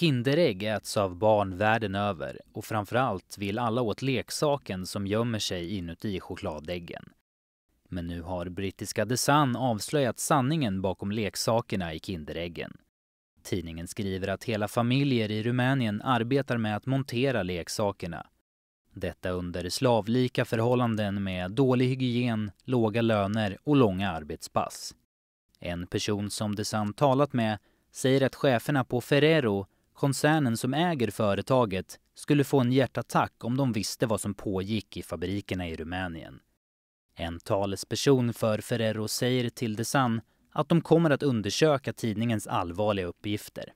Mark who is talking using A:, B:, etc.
A: Kinderägg äts av barn världen över och framförallt vill alla åt leksaken som gömmer sig inuti chokladäggen. Men nu har brittiska The Sun avslöjat sanningen bakom leksakerna i Kinderäggen. Tidningen skriver att hela familjer i Rumänien arbetar med att montera leksakerna. Detta under slavlika förhållanden med dålig hygien, låga löner och långa arbetspass. En person som The Sun talat med säger att cheferna på Ferrero Koncernen som äger företaget skulle få en hjärtattack om de visste vad som pågick i fabrikerna i Rumänien. En talesperson för Ferrero säger till The Sun att de kommer att undersöka tidningens allvarliga uppgifter.